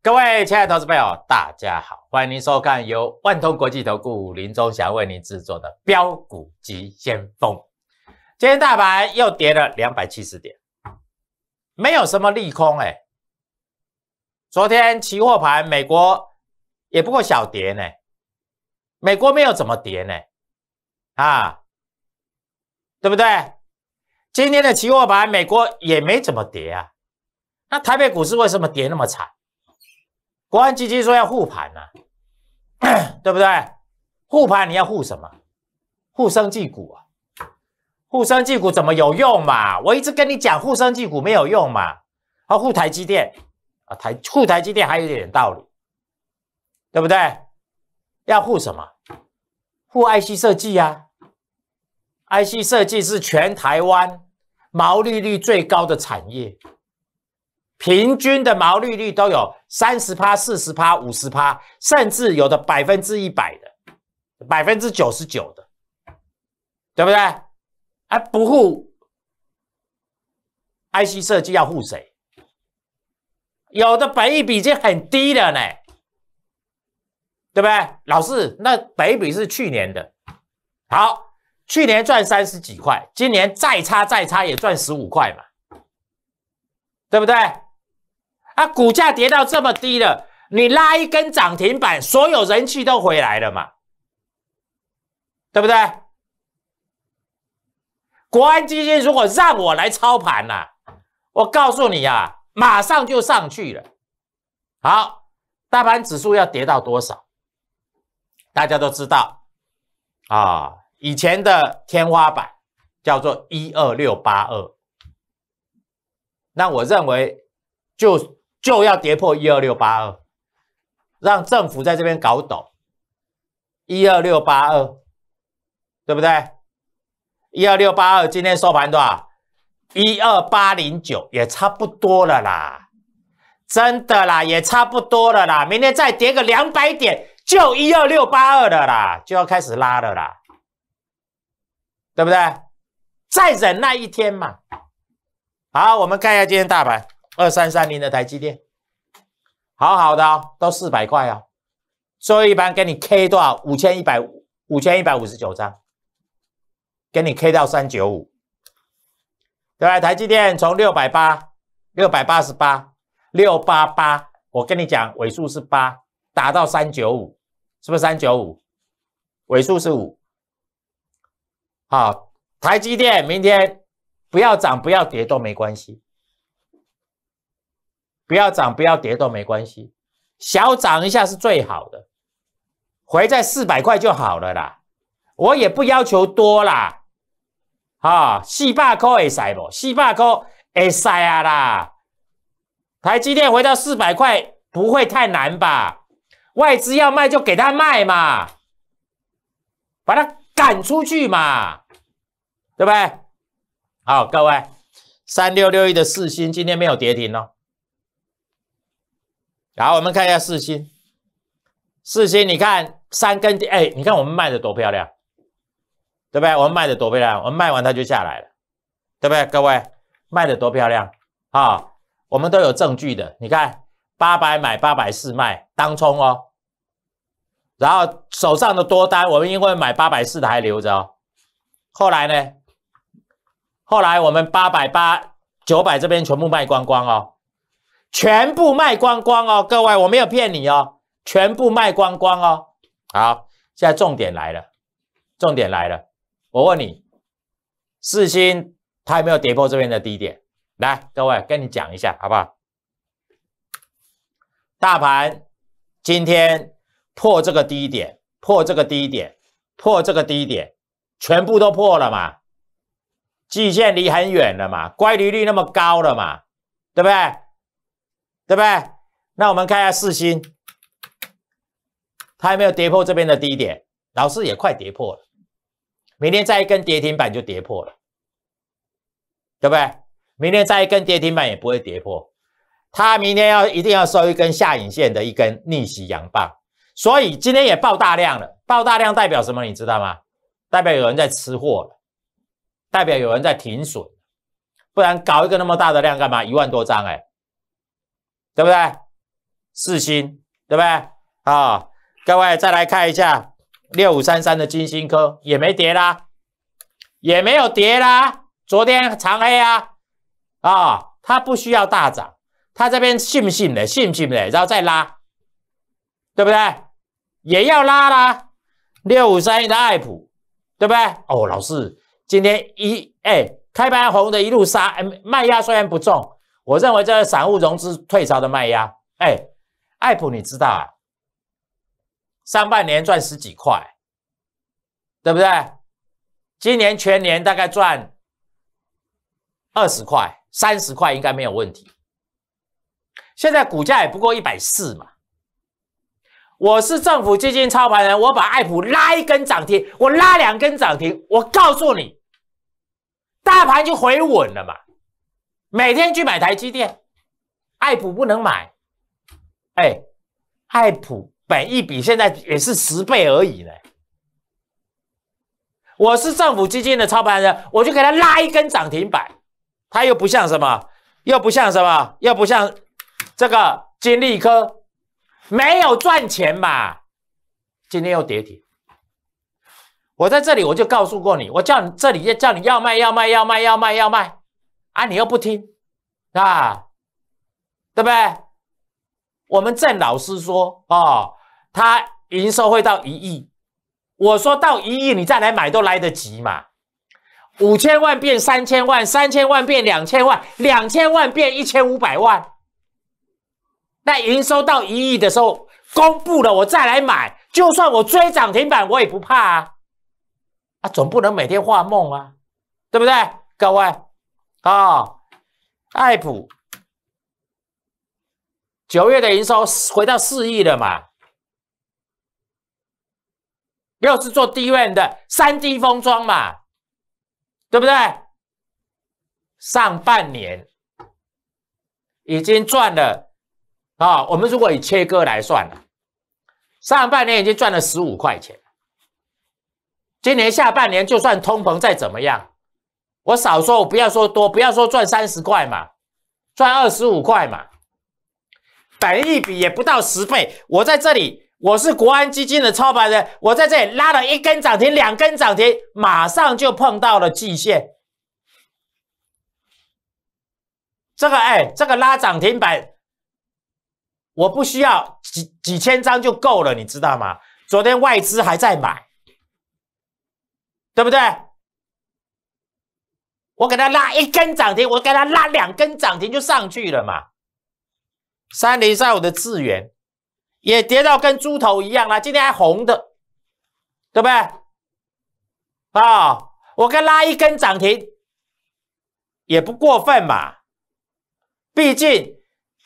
各位亲爱的投资朋友，大家好，欢迎您收看由万通国际投顾林忠祥为您制作的《标股急先锋》。今天大盘又跌了两百七十点，没有什么利空哎。昨天期货盘美国也不过小跌呢，美国没有怎么跌呢？啊，对不对？今天的期货盘美国也没怎么跌啊。那台北股市为什么跌那么惨？国安基金说要护盘呐，对不对？护盘你要护什么？护生技股啊？护生技股怎么有用嘛？我一直跟你讲，护生技股没有用嘛。啊，护台积电啊，台护台积电还有一点道理，对不对？要护什么？护 IC 设计啊？IC 设计是全台湾毛利率最高的产业，平均的毛利率都有。三十趴、四十趴、五十趴，甚至有的百分之一百的、百分之九十九的，对不对？啊，不护 IC 设计要护谁？有的百亿比已经很低了呢，对不对？老师，那百益比是去年的，好，去年赚三十几块，今年再差再差也赚十五块嘛，对不对？啊，股价跌到这么低了，你拉一根涨停板，所有人气都回来了嘛？对不对？国安基金如果让我来操盘呐，我告诉你啊，马上就上去了。好，大盘指数要跌到多少？大家都知道啊，以前的天花板叫做一二六八二，那我认为就。就要跌破一二六八二，让政府在这边搞懂一二六八二，对不对？一二六八二，今天收盘多少？一二八零九，也差不多了啦，真的啦，也差不多了啦。明天再跌个两百点，就一二六八二的啦，就要开始拉了啦，对不对？再忍耐一天嘛。好，我们看一下今天大盘。二三三零的台积电，好好的哦，都四百块哦。最后一般给你 K 多少？五千一百五，五千一百五十九张，给你 K 到三九五，对吧？台积电从六百八，六百八十八，六八八，我跟你讲，尾数是八，打到三九五，是不是三九五？尾数是五。好，台积电明天不要涨，不要跌都没关系。不要涨，不要跌都没关系，小涨一下是最好的，回在四百块就好了啦，我也不要求多啦，啊，四百块会塞不？四百块会塞啊啦，台积电回到四百块不会太难吧？外资要卖就给他卖嘛，把他赶出去嘛，对不对？好，各位，三六六一的四星今天没有跌停哦。好，我们看一下四星，四星，你看三根哎，你看我们卖的多漂亮，对不对？我们卖的多漂亮，我们卖完它就下来了，对不对？各位卖的多漂亮啊！我们都有证据的，你看八百买八百四卖当冲哦，然后手上的多单，我们因为买八百四的还留着，后来呢？后来我们八百八九百这边全部卖光光哦。全部卖光光哦，各位，我没有骗你哦，全部卖光光哦。好，现在重点来了，重点来了。我问你，四星它有没有跌破这边的低点？来，各位跟你讲一下好不好？大盘今天破这个低点，破这个低点，破这个低点，全部都破了嘛？季线离很远了嘛？乖离率那么高了嘛？对不对？对不对？那我们看一下四星，它还没有跌破这边的低点，老四也快跌破了。明天再一根跌停板就跌破了，对不对？明天再一根跌停板也不会跌破，它明天要一定要收一根下影线的一根逆袭阳棒。所以今天也爆大量了，爆大量代表什么？你知道吗？代表有人在吃货了，代表有人在停损，不然搞一个那么大的量干嘛？一万多张哎。对不对？四星，对不对？啊，各位再来看一下六五三三的金星科，也没跌啦，也没有跌啦。昨天长黑啊，啊，它不需要大涨，它这边信不信的，信不信的，然后再拉，对不对？也要拉啦。六五三一的爱普，对不对？哦，老师，今天一哎，开盘红的，一路杀，哎，卖压虽然不重。我认为这散户融资退潮的卖压，哎，爱普你知道啊，上半年赚十几块，对不对？今年全年大概赚二十块、三十块应该没有问题。现在股价也不过一百四嘛，我是政府基金操盘人，我把爱普拉一根涨停，我拉两根涨停，我告诉你，大盘就回稳了嘛。每天去买台积电，爱普不能买，哎，爱普本一比现在也是十倍而已呢。我是政府基金的操盘人，我就给他拉一根涨停板，他又不像什么，又不像什么，又不像这个金利科没有赚钱嘛，今天又跌停。我在这里我就告诉过你，我叫你这里叫你要卖要卖要卖要卖要卖。啊，你又不听，啊，对不对？我们郑老师说，哦，他营收会到一亿，我说到一亿，你再来买都来得及嘛。五千万变三千万，三千万变两千万，两千万变一千五百万。那营收到一亿的时候公布了，我再来买，就算我追涨停板，我也不怕啊。啊，总不能每天画梦啊，对不对，各位？啊，爱普九月的营收回到四亿了嘛？又是做 d 温 n 的三 D 封装嘛，对不对？上半年已经赚了啊，我们如果以切割来算，上半年已经赚了十五块钱。今年下半年就算通膨再怎么样。我少说，我不要说多，不要说赚三十块嘛，赚二十五块嘛，等一笔也不到十倍。我在这里，我是国安基金的操盘人，我在这里拉了一根涨停，两根涨停，马上就碰到了季线。这个哎，这个拉涨停板，我不需要几几千张就够了，你知道吗？昨天外资还在买，对不对？我给它拉一根涨停，我给它拉两根涨停就上去了嘛。三零三五的智源也跌到跟猪头一样了，今天还红的，对不对？啊，我跟拉一根涨停也不过分嘛，毕竟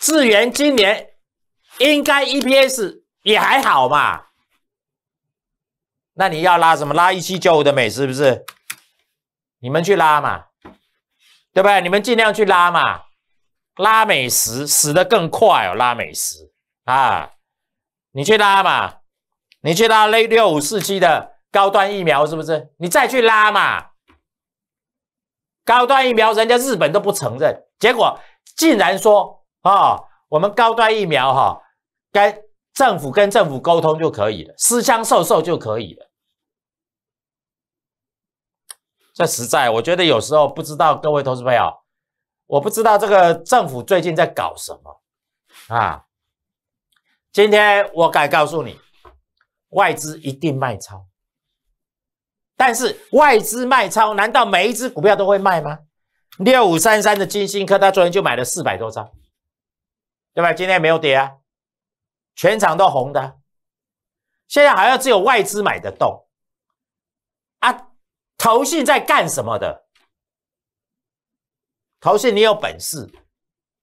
智源今年应该 EPS 也还好嘛。那你要拉什么？拉一七九五的美是不是？你们去拉嘛。对不对？你们尽量去拉嘛，拉美食死的更快哦，拉美食啊，你去拉嘛，你去拉那六五四七的高端疫苗是不是？你再去拉嘛，高端疫苗人家日本都不承认，结果竟然说啊，我们高端疫苗哈，跟政府跟政府沟通就可以了，私相授受就可以了。这实在，我觉得有时候不知道各位投资朋友，我不知道这个政府最近在搞什么啊。今天我敢告诉你，外资一定卖超。但是外资卖超，难道每一只股票都会卖吗？六五三三的金星科，他昨天就买了四百多张，对吧？今天没有跌啊，全场都红的。现在好像只有外资买得动。投信在干什么的？投信，你有本事，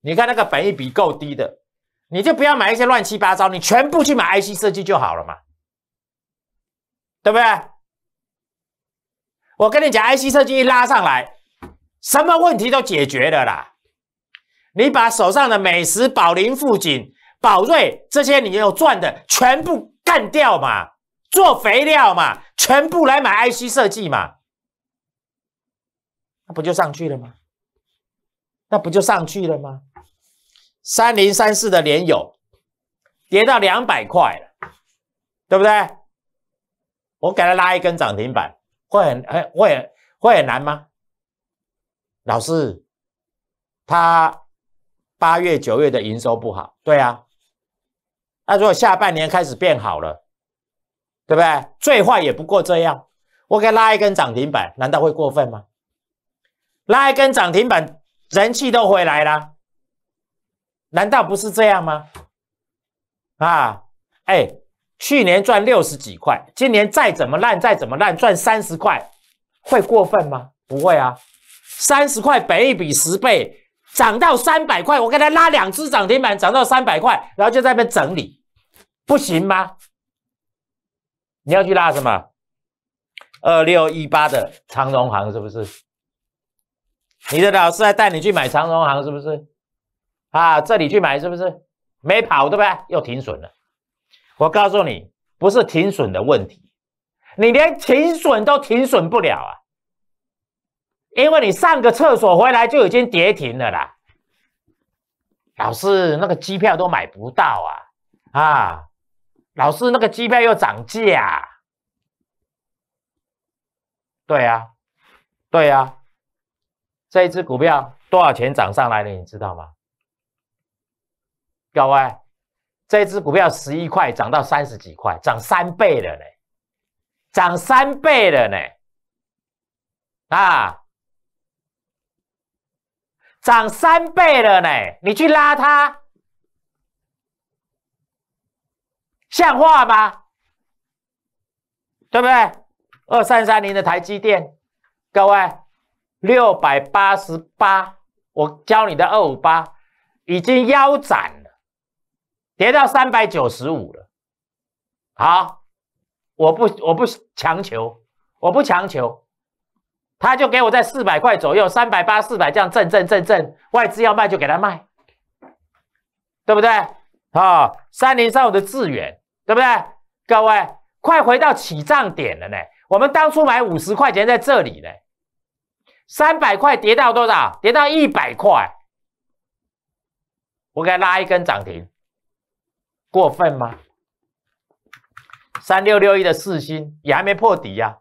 你看那个本益比够低的，你就不要买一些乱七八糟，你全部去买 IC 设计就好了嘛，对不对？我跟你讲，IC 设计一拉上来，什么问题都解决了啦。你把手上的美食、宝林、富锦、宝瑞这些你有赚的全部干掉嘛，做肥料嘛，全部来买 IC 设计嘛。那不就上去了吗？那不就上去了吗？三零三四的连友跌到两百块了，对不对？我给他拉一根涨停板，会很、会会很难吗？老师，他八月九月的营收不好，对啊。那如果下半年开始变好了，对不对？最坏也不过这样，我给他拉一根涨停板，难道会过分吗？拉一根涨停板，人气都回来了，难道不是这样吗？啊，哎，去年赚六十几块，今年再怎么烂，再怎么烂，赚三十块，会过分吗？不会啊，三十块本一笔十倍，涨到三百块，我给他拉两支涨停板，涨到三百块，然后就在那边整理，不行吗？你要去拉什么？二六一八的长荣行是不是？你的老师还带你去买长隆行是不是？啊，这里去买是不是？没跑对呗？又停损了。我告诉你，不是停损的问题，你连停损都停损不了啊，因为你上个厕所回来就已经跌停了啦。老师那个机票都买不到啊啊，老师那个机票又涨价。对呀，对呀。这一只股票多少钱涨上来了？你知道吗？各位，这一只股票十一块涨到三十几块，涨三倍了呢，涨三倍了呢，啊，涨三倍了呢，你去拉它，像话吗？对不对？二三三零的台积电，各位。六百八十八，我教你的二五八已经腰斩了，跌到三百九十五了。好，我不我不强求，我不强求，他就给我在四百块左右，三百八四百这样挣挣挣挣。外资要卖就给他卖，对不对？啊，三零三五的致远，对不对？各位，快回到起涨点了呢。我们当初买五十块钱在这里呢。三百块跌到多少？跌到一百块，我给它拉一根涨停，过分吗？三六六一的四星也还没破底呀，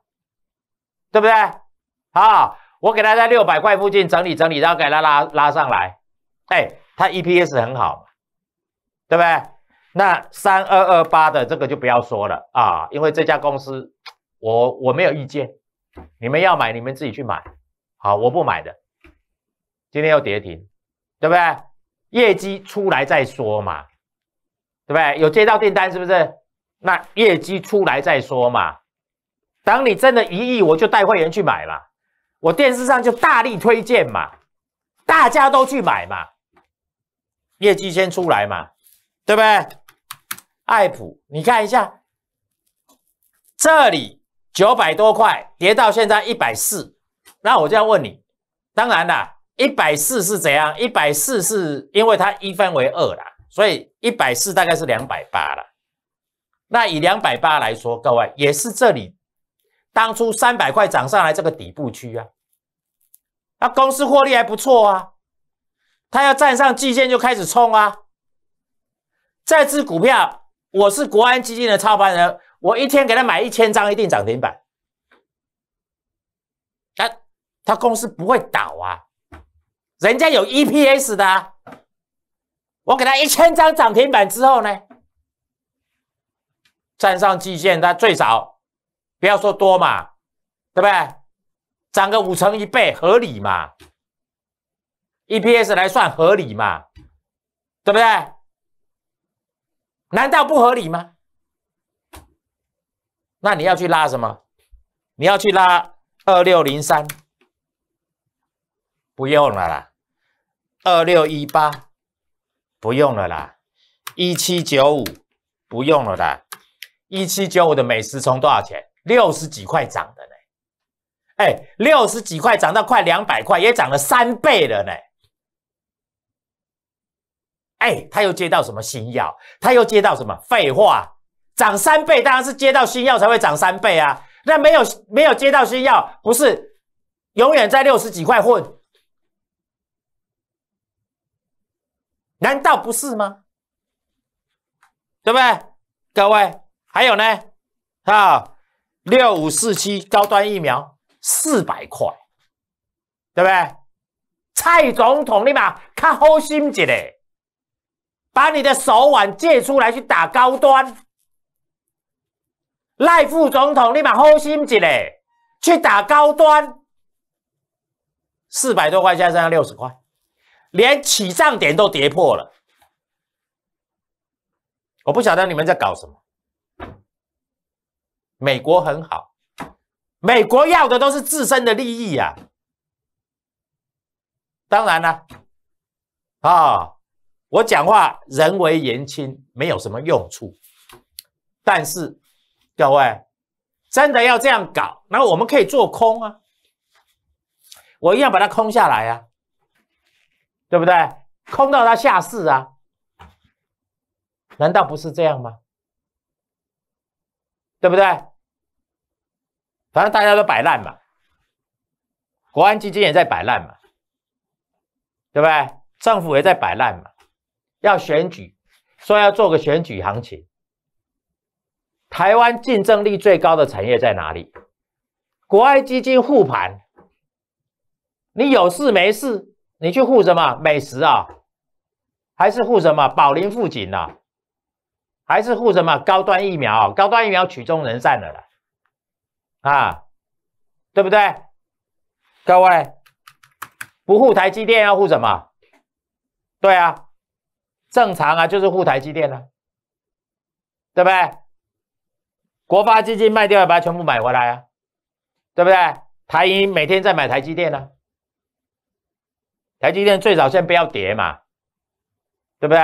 对不对？好，我给它在六百块附近整理整理，然后给它拉拉上来。哎，它 EPS 很好对不对？那三二二八的这个就不要说了啊，因为这家公司我我没有意见，你们要买你们自己去买。好，我不买的，今天又跌停，对不对？业绩出来再说嘛，对不对？有接到订单是不是？那业绩出来再说嘛，等你真的一亿，我就带会员去买嘛。我电视上就大力推荐嘛，大家都去买嘛，业绩先出来嘛，对不对？爱普，你看一下，这里九百多块跌到现在一百四。那我就要问你，当然啦，一百四是怎样？一百四是因为它一分为二啦，所以一百四大概是两百八了。那以两百八来说，各位也是这里当初三百块涨上来这个底部区啊，那公司获利还不错啊，它要站上季线就开始冲啊。这支股票我是国安基金的操盘人，我一天给他买一千张，一定涨停板。他公司不会倒啊，人家有 EPS 的，我给他一千张涨停板之后呢，站上季线，他最少不要说多嘛，对不对？涨个五成一倍合理嘛？EPS 来算合理嘛？对不对？难道不合理吗？那你要去拉什么？你要去拉二六零三？不用了啦，二六一八，不用了啦，一七九五，不用了啦，一七九五的美食从多少钱？六十几块涨的呢？哎，六十几块涨到快两百块，也涨了三倍了呢。哎，他又接到什么新药？他又接到什么？废话，涨三倍当然是接到新药才会涨三倍啊。那没有没有接到新药，不是永远在六十几块混。难道不是吗？对不对，各位？还有呢？啊，六五四七高端疫苗四百块，对不对？蔡总统你马看好心一嘞，把你的手腕借出来去打高端。赖副总统你马好心一嘞，去打高端，四百多块加上六十块。连起涨点都跌破了，我不晓得你们在搞什么。美国很好，美国要的都是自身的利益呀。当然了，啊，我讲话人为言轻，没有什么用处。但是，各位真的要这样搞，那我们可以做空啊，我一样把它空下来呀。对不对？空到他下市啊？难道不是这样吗？对不对？反正大家都摆烂嘛，国安基金也在摆烂嘛，对不对？政府也在摆烂嘛，要选举，说要做个选举行情。台湾竞争力最高的产业在哪里？国安基金护盘，你有事没事？你去护什么美食啊？还是护什么宝林富锦啊？还是护什么高端疫苗？高端疫苗曲终人散了啦，啊，对不对？各位，不护台积电要护什么？对啊，正常啊，就是护台积电啊，对不对？国发基金卖掉把它全部买回来啊，对不对？台银每天在买台积电呢。台积电最早先不要跌嘛，对不对？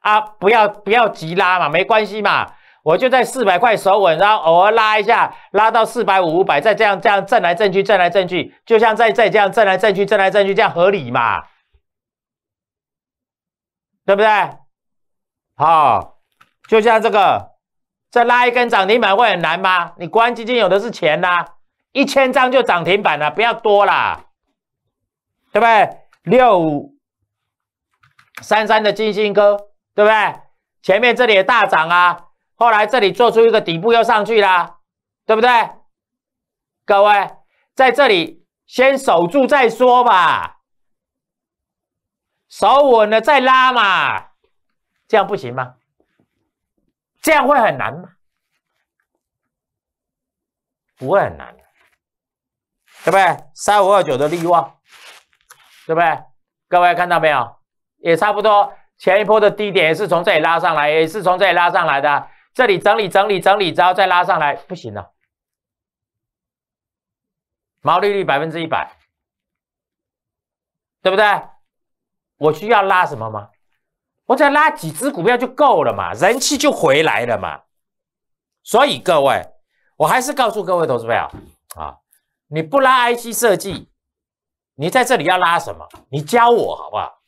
啊，不要不要急拉嘛，没关系嘛，我就在四百块守稳，然后偶尔拉一下，拉到四百五、五百，再这样这样震来震去，震来震去，就像再再这样震来震去，震来震去，这样合理嘛？对不对？好，就像这个，再拉一根涨停板会很难吗？你公安基金有的是钱呐，一千张就涨停板了，不要多啦。对不对？六五三三的金星哥，对不对？前面这里也大涨啊，后来这里做出一个底部又上去啦，对不对？各位在这里先守住再说吧，守稳了再拉嘛，这样不行吗？这样会很难吗？不会很难的，对不对？三五二九的利旺。对不对？各位看到没有？也差不多，前一波的低点也是从这里拉上来，也是从这里拉上来的。这里整理整理整理，然后再拉上来，不行了。毛利率百分之一百，对不对？我需要拉什么吗？我只要拉几只股票就够了嘛，人气就回来了嘛。所以各位，我还是告诉各位投资朋友啊，你不拉 i c 设计。你在这里要拉什么？你教我好不好？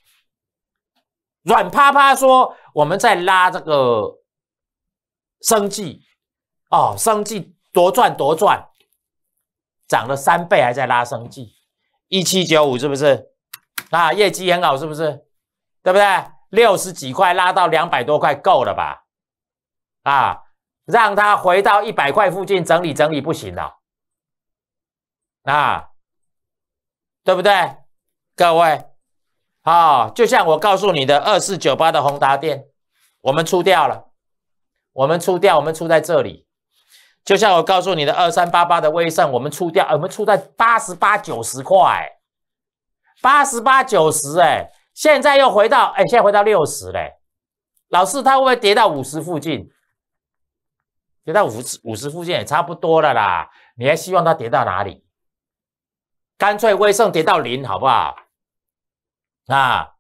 软趴趴说我们在拉这个生计，哦，生计多赚多赚，涨了三倍还在拉生计，一七九五是不是？啊，业绩很好是不是？对不对？六十几块拉到两百多块够了吧？啊，让它回到一百块附近整理整理不行了，啊。对不对，各位？好，就像我告诉你的二四九八的宏达电，我们出掉了，我们出掉，我们出在这里。就像我告诉你的二三八八的微盛，我们出掉，我们出在八十八九十块，八十八九十，哎，现在又回到，哎，现在回到六十嘞。老师，它会不会跌到五十附近？跌到五十五十附近也差不多了啦，你还希望它跌到哪里？干脆威盛跌到零好不好？啊，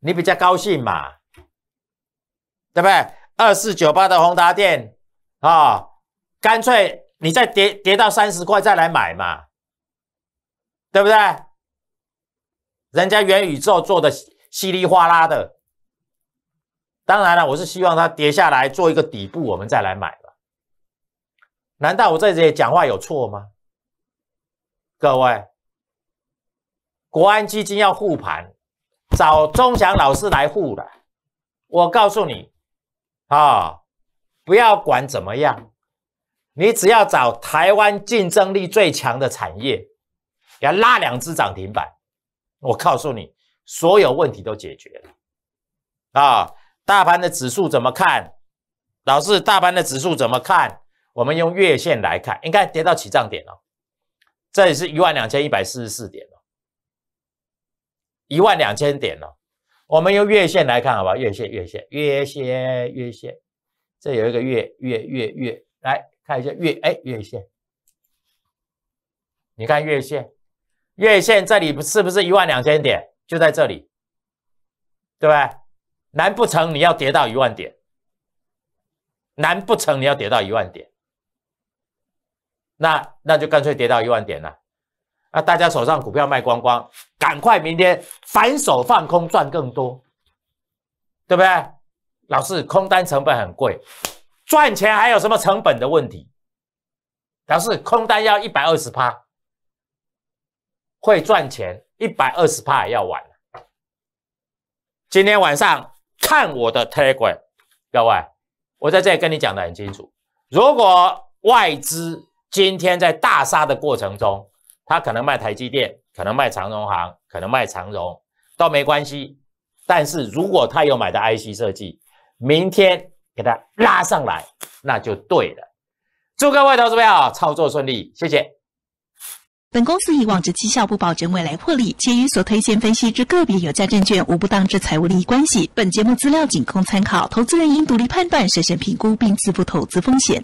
你比较高兴嘛，对不对？二四九八的宏达电啊，干脆你再跌跌到三十块再来买嘛，对不对？人家元宇宙做的稀里哗啦的，当然了，我是希望它跌下来做一个底部，我们再来买了。难道我在这里讲话有错吗？各位？国安基金要护盘，找钟祥老师来护的。我告诉你，啊，不要管怎么样，你只要找台湾竞争力最强的产业，要拉两只涨停板。我告诉你，所有问题都解决了。啊，大盘的指数怎么看？老师，大盘的指数怎么看？我们用月线来看，应该跌到起涨点了。这里是一万两千一百四十四点了。一万两千点哦。我们用月线来看，好吧？月线，月线，月线，月线，这有一个月，月，月，月，来看一下月，哎，月线，你看月线，月线这里是不是一万两千点？就在这里，对吧？难不成你要跌到一万点？难不成你要跌到一万点？那那就干脆跌到一万点了。那大家手上股票卖光光，赶快明天反手放空赚更多，对不对？老是空单成本很贵，赚钱还有什么成本的问题？老示空单要一百二十趴，会赚钱一百二十趴要晚。今天晚上看我的 Telegram，各位，我在这里跟你讲得很清楚。如果外资今天在大杀的过程中，他可能卖台积电，可能卖长荣行，可能卖长荣，都没关系。但是如果他有买的 IC 设计，明天给他拉上来，那就对了。祝各位投资朋友操作顺利，谢谢。本公司以往之绩效不保证未来获利，且与所推荐分析之个别有价证券无不当之财务利益关系。本节目资料仅供参考，投资人应独立判断、审慎评估并自负投资风险。